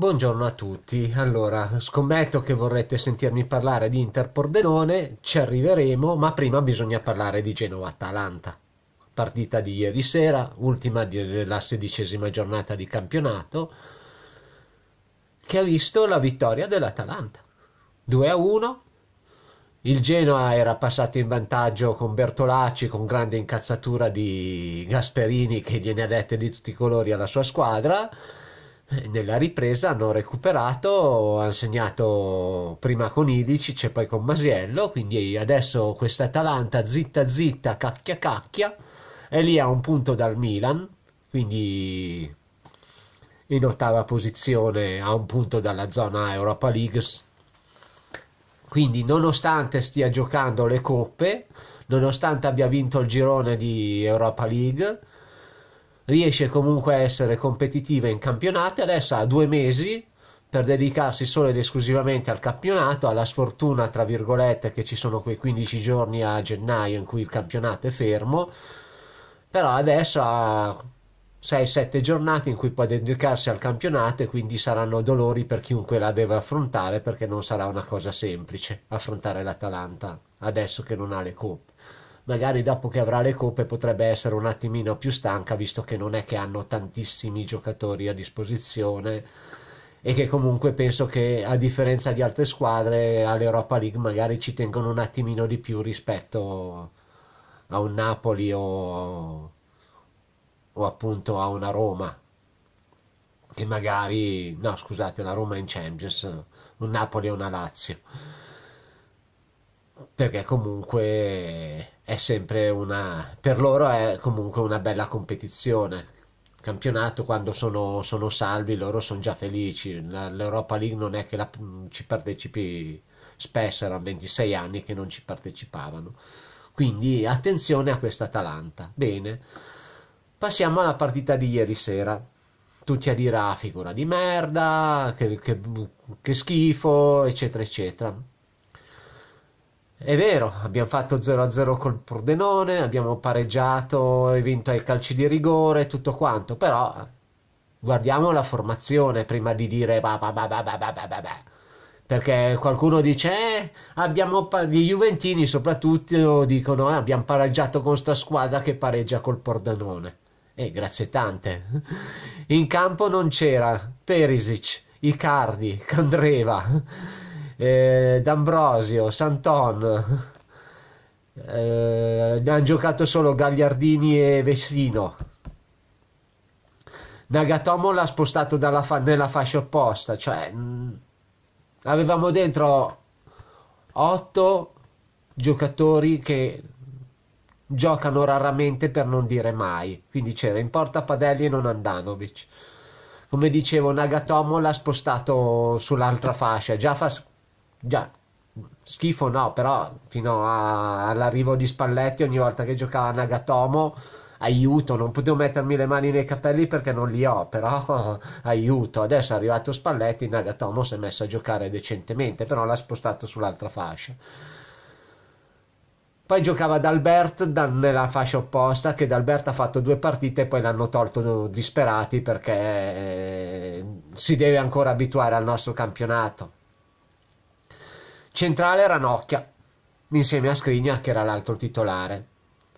Buongiorno a tutti. Allora, scommetto che vorrete sentirmi parlare di Inter Pordenone, ci arriveremo, ma prima bisogna parlare di Genova Atalanta. Partita di ieri sera, ultima della sedicesima giornata di campionato, che ha visto la vittoria dell'Atalanta. 2 a 1. Il Genoa era passato in vantaggio con Bertolacci con grande incazzatura di Gasperini che gliene ha dette di tutti i colori alla sua squadra eh, nella ripresa hanno recuperato, hanno segnato prima con Ilicic e poi con Masiello, quindi adesso questa Atalanta zitta zitta, cacchia cacchia, è lì a un punto dal Milan, quindi in ottava posizione a un punto dalla zona Europa League. Quindi nonostante stia giocando le coppe, nonostante abbia vinto il girone di Europa League, riesce comunque a essere competitiva in campionato e adesso ha due mesi per dedicarsi solo ed esclusivamente al campionato, alla sfortuna, tra virgolette, che ci sono quei 15 giorni a gennaio in cui il campionato è fermo, però adesso ha 6-7 giornate in cui può dedicarsi al campionato e quindi saranno dolori per chiunque la deve affrontare perché non sarà una cosa semplice affrontare l'Atalanta adesso che non ha le coppe magari dopo che avrà le coppe potrebbe essere un attimino più stanca visto che non è che hanno tantissimi giocatori a disposizione e che comunque penso che a differenza di altre squadre all'Europa League magari ci tengono un attimino di più rispetto a un Napoli o, o appunto a una Roma che magari no scusate la Roma è in Champions un Napoli e una Lazio perché comunque è sempre una per loro è comunque una bella competizione campionato quando sono, sono salvi loro sono già felici l'Europa League non è che la, ci partecipi spesso erano 26 anni che non ci partecipavano quindi attenzione a questa Atalanta bene passiamo alla partita di ieri sera tutti a dire ah, figura di merda che, che, che schifo eccetera eccetera è vero, abbiamo fatto 0-0 col Pordenone, abbiamo pareggiato e vinto ai calci di rigore, tutto quanto, però eh, guardiamo la formazione prima di dire bah, bah, bah, bah, bah, bah, bah, bah. perché qualcuno dice eh, abbiamo gli Juventini soprattutto dicono eh, abbiamo pareggiato con sta squadra che pareggia col Pordenone e eh, grazie tante in campo non c'era Perisic, Icardi, Candreva eh, D'Ambrosio, Santon. Eh, ne hanno giocato solo Gagliardini e Vessino. Nagatomo l'ha spostato fa- nella fascia opposta, cioè mh, mm, avevamo dentro 8 giocatori che giocano raramente per non dire mai. Quindi c'era in porta Padelli e non Andanovic. Come dicevo, Nagatomo l'ha spostato sull'altra fascia. Già fa- già schifo no, però fino a, all'arrivo di Spalletti ogni volta che giocava Nagatomo aiuto, non potevo mettermi le mani nei capelli perché non li ho, però aiuto, adesso è arrivato Spalletti, Nagatomo si è messo a giocare decentemente, però l'ha spostato sull'altra fascia. Poi giocava Dalbert nella fascia opposta, che Dalbert ha fatto due partite e poi l'hanno tolto disperati perché eh, si deve ancora abituare al nostro campionato Centrale Ranocchia, insieme a Skriniar che era l'altro titolare.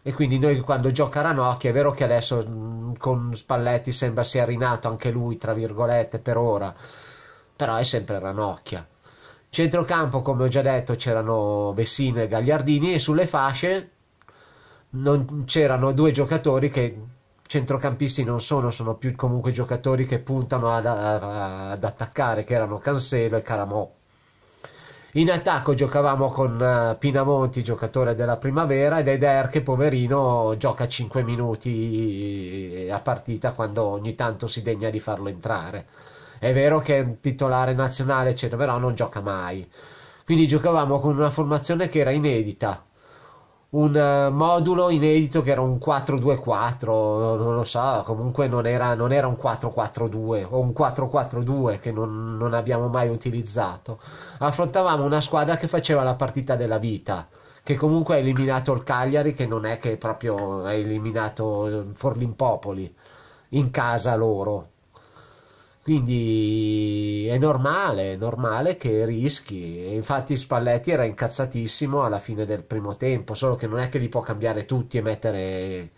E quindi noi quando gioca Ranocchia è vero che adesso con Spalletti sembra sia rinato anche lui, tra virgolette, per ora, però è sempre Ranocchia. Centrocampo, come ho già detto, c'erano Vessina e Gagliardini e sulle fasce non, c'erano due giocatori che centrocampisti non sono, sono più comunque giocatori che puntano ad, ad attaccare, che erano Cancelo e Caramò in attacco giocavamo con eh, Pinamonti, giocatore della primavera, ed Eder che poverino gioca 5 minuti eh, a partita quando ogni tanto si degna di farlo entrare. È vero che è un titolare nazionale, eccetera, però non gioca mai. Quindi giocavamo con una formazione che era inedita, un eh, modulo inedito che era un 4-2-4, non lo so, comunque non era, non era un 4-4-2 o un 4-4-2 che non, non abbiamo mai utilizzato. Affrontavamo una squadra che faceva la partita della vita che comunque ha eliminato il Cagliari, che non è che proprio ha eliminato eh, Forlimpopoli in casa loro. Quindi è normale, è normale che rischi. E infatti Spalletti era incazzatissimo alla fine del primo tempo, solo che non è che li può cambiare tutti e mettere...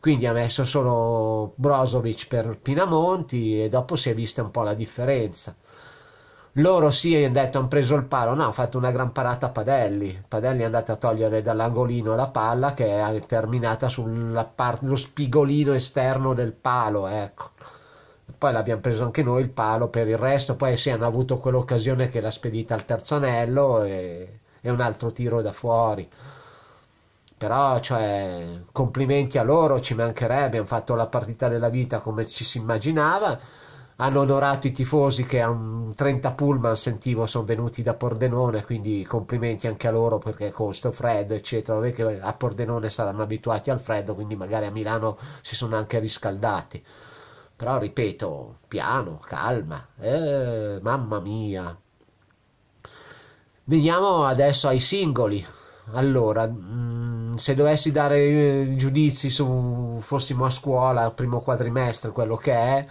Quindi ha messo solo Brozovic per Pinamonti e dopo si è vista un po' la differenza. Loro sì, hanno detto, hanno preso il palo, no, hanno fatto una gran parata a Padelli. Padelli è andato a togliere dall'angolino la palla che è terminata sullo spigolino esterno del palo, ecco poi l'abbiamo preso anche noi il palo per il resto, poi sì hanno avuto quell'occasione che l'ha spedita al terzo anello e, e un altro tiro da fuori però cioè, complimenti a loro, ci mancherebbe, hanno fatto la partita della vita come ci si immaginava, hanno onorato i tifosi che a un 30 pullman sentivo sono venuti da Pordenone, quindi complimenti anche a loro perché con sto freddo eccetera, vabbè che a Pordenone saranno abituati al freddo, quindi magari a Milano si sono anche riscaldati. Però ripeto, piano, calma. Eh, mamma mia. Veniamo adesso ai singoli. Allora, mm, se dovessi dare eh, giudizi su fossimo a scuola, primo quadrimestre, quello che è,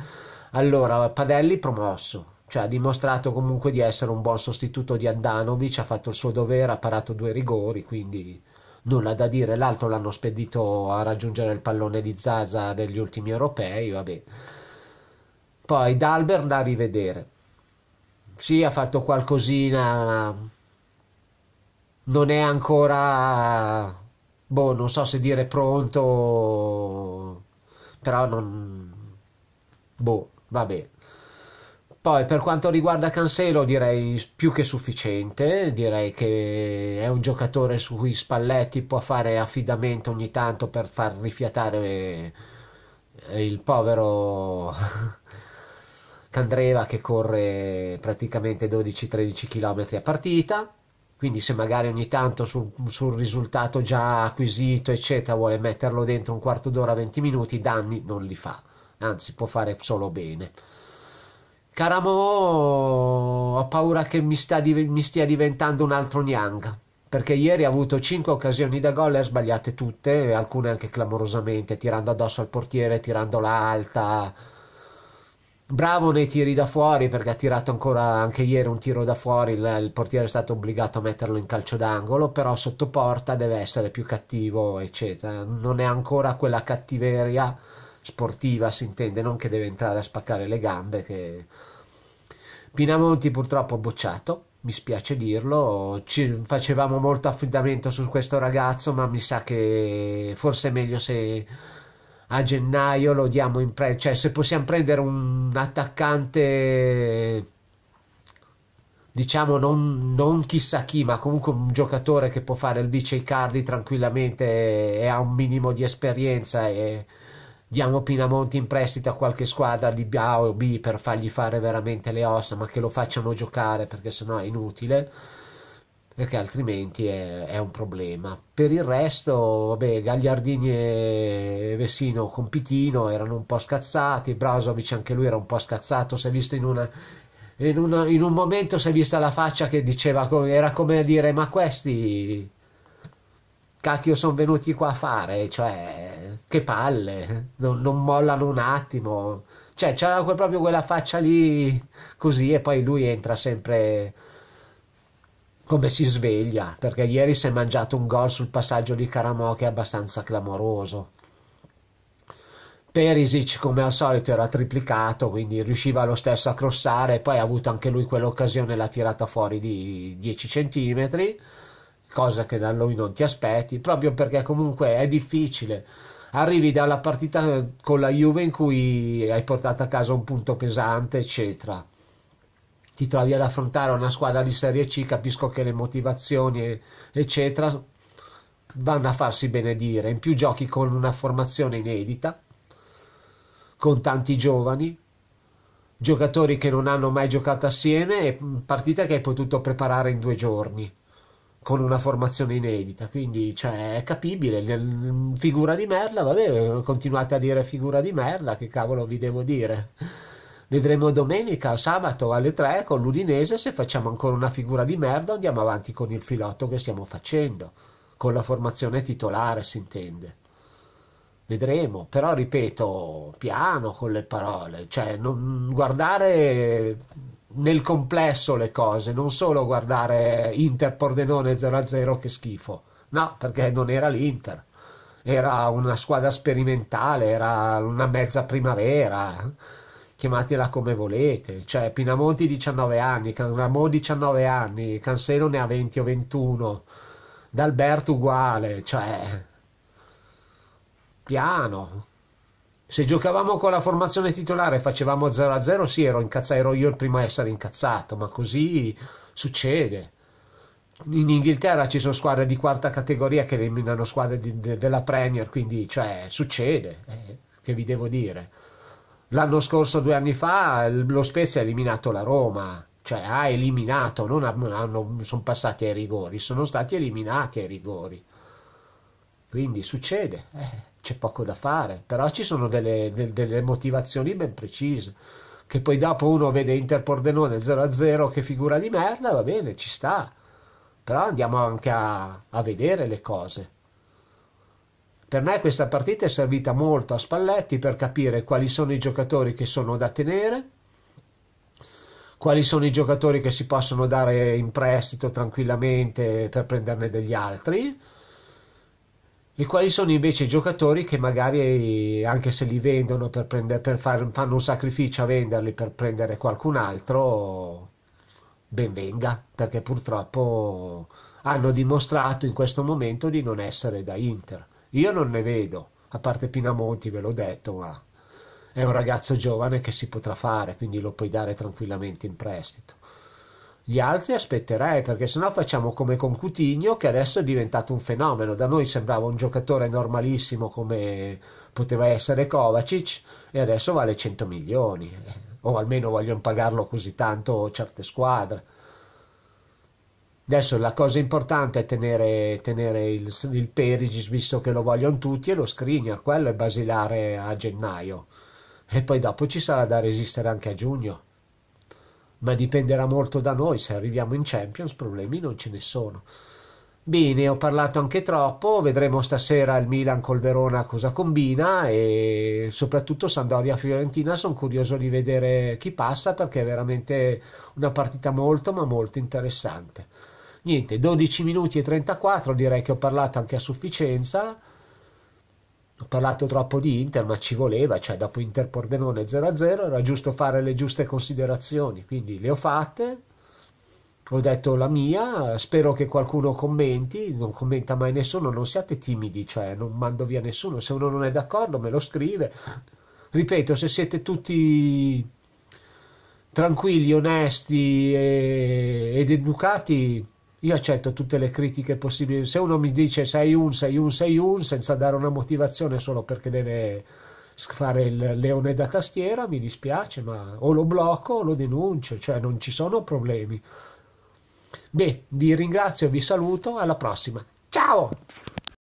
allora Padelli promosso, cioè ha dimostrato comunque di essere un buon sostituto di Andanovic, ha fatto il suo dovere, ha parato due rigori, quindi nulla da dire. L'altro l'hanno spedito a raggiungere il pallone di Zaza degli ultimi europei, vabbè. Poi Dalbert da rivedere. Sì, ha fatto qualcosina, non è ancora, boh, non so se dire pronto, però non, boh, vabbè. Poi per quanto riguarda Cancelo direi più che sufficiente, direi che è un giocatore su cui Spalletti può fare affidamento ogni tanto per far rifiatare eh, il povero Candreva che corre praticamente 12-13 km a partita, quindi se magari ogni tanto sul, sul, risultato già acquisito eccetera vuole metterlo dentro un quarto d'ora, 20 minuti, danni non li fa, anzi può fare solo bene. Caramo ho paura che mi, sta, mi stia diventando un altro Niang, perché ieri ha avuto 5 occasioni da gol e ha sbagliate tutte, alcune anche clamorosamente, tirando addosso al portiere, tirandola alta, Bravo nei tiri da fuori perché ha tirato ancora anche ieri un tiro da fuori, il, il, portiere è stato obbligato a metterlo in calcio d'angolo, però sotto porta deve essere più cattivo, eccetera. Non è ancora quella cattiveria sportiva, si intende, non che deve entrare a spaccare le gambe. Che... Pinamonti purtroppo ha bocciato, mi spiace dirlo, Ci facevamo molto affidamento su questo ragazzo, ma mi sa che forse è meglio se a gennaio lo diamo in prestito, cioè se possiamo prendere un attaccante diciamo non, non, chissà chi, ma comunque un giocatore che può fare il vice Icardi tranquillamente e, e ha un minimo di esperienza e diamo Pinamonti in prestito a qualche squadra di A o B per fargli fare veramente le ossa, ma che lo facciano giocare perché sennò è inutile perché altrimenti è, è, un problema. Per il resto, vabbè, Gagliardini e Vessino con Pitino erano un po' scazzati, Brasovic anche lui era un po' scazzato, si è visto in una, in, una, in, un momento si è vista la faccia che diceva, era come dire, ma questi cacchio sono venuti qua a fare, cioè, che palle, non, non mollano un attimo, cioè, c'era proprio quella faccia lì, così, e poi lui entra sempre come si sveglia, perché ieri si è mangiato un gol sul passaggio di Caramo che è abbastanza clamoroso. Perisic come al solito era triplicato, quindi riusciva lo stesso a crossare, poi ha avuto anche lui quell'occasione, l'ha tirata fuori di 10 cm, cosa che da lui non ti aspetti, proprio perché comunque è difficile. Arrivi dalla partita con la Juve in cui hai portato a casa un punto pesante, eccetera ti trovi ad affrontare una squadra di Serie C, capisco che le motivazioni, eccetera, vanno a farsi benedire. In più giochi con una formazione inedita, con tanti giovani, giocatori che non hanno mai giocato assieme e partite che hai potuto preparare in due giorni con una formazione inedita. Quindi cioè, è capibile, figura di merda, vabbè, continuate a dire figura di merda, che cavolo vi devo dire. Vedremo domenica, sabato alle 3 con l'Udinese se facciamo ancora una figura di merda andiamo avanti con il filotto che stiamo facendo, con la formazione titolare si intende. Vedremo, però ripeto, piano con le parole, cioè non guardare nel complesso le cose, non solo guardare Inter Pordenone 0-0 che schifo. No, perché non era l'Inter. Era una squadra sperimentale, era una mezza primavera chiamatela come volete, cioè Pinamonti 19 anni, Can Ramò 19 anni, Cansero ne ha 20 o 21, D'Alberto uguale, cioè piano. Se giocavamo con la formazione titolare e facevamo 0-0, sì, ero, incazz- ero io il primo a essere incazzato, ma così succede. In Inghilterra ci sono squadre di quarta categoria che eliminano squadre di, de, della Premier, quindi cioè, succede, eh, che vi devo dire. L'anno scorso, due anni fa, lo Spezia ha eliminato la Roma, cioè ha eliminato, non, ha, sono passati ai rigori, sono stati eliminati ai rigori. Quindi succede, eh, c'è poco da fare, però ci sono delle, delle, motivazioni ben precise. Che poi dopo uno vede Inter Pordenone 0-0, che figura di merda, va bene, ci sta. Però andiamo anche a, a vedere le cose. Per me questa partita è servita molto a Spalletti per capire quali sono i giocatori che sono da tenere, quali sono i giocatori che si possono dare in prestito tranquillamente per prenderne degli altri e quali sono invece i giocatori che magari anche se li vendono per, prendere, per far, fanno un sacrificio a venderli per prendere qualcun altro ben venga perché purtroppo hanno dimostrato in questo momento di non essere da Inter io non ne vedo, a parte Pinamonti, ve l'ho detto, ma è un ragazzo giovane che si potrà fare, quindi lo puoi dare tranquillamente in prestito. Gli altri aspetterei, perché sennò facciamo come con Cutigno, che adesso è diventato un fenomeno. Da noi sembrava un giocatore normalissimo come poteva essere Kovacic e adesso vale 100 milioni, eh, o almeno vogliono pagarlo così tanto certe squadre. Adesso la cosa importante è tenere, tenere il, il Perigis, visto che lo vogliono tutti, e lo Skriniar, quello è basilare a gennaio. E poi dopo ci sarà da resistere anche a giugno. Ma dipenderà molto da noi, se arriviamo in Champions problemi non ce ne sono. Bene, ho parlato anche troppo, vedremo stasera il Milan col Verona cosa combina e soprattutto Sandoria Fiorentina sono curioso di vedere chi passa perché è veramente una partita molto ma molto interessante. Niente, 12 minuti e 34, direi che ho parlato anche a sufficienza. Ho parlato troppo di Inter, ma ci voleva, cioè dopo Inter Pordenone 0-0 era giusto fare le giuste considerazioni, quindi le ho fatte. Ho detto la mia, spero che qualcuno commenti, non commenta mai nessuno, non siate timidi, cioè non mando via nessuno, se uno non è d'accordo me lo scrive. Ripeto, se siete tutti tranquilli, onesti ed educati, io accetto tutte le critiche possibili. Se uno mi dice sei un, sei un, senza dare una motivazione solo perché deve fare il leone da tastiera, mi dispiace, ma o lo blocco o lo denuncio, cioè non ci sono problemi. Beh, vi ringrazio, vi saluto, alla prossima. Ciao!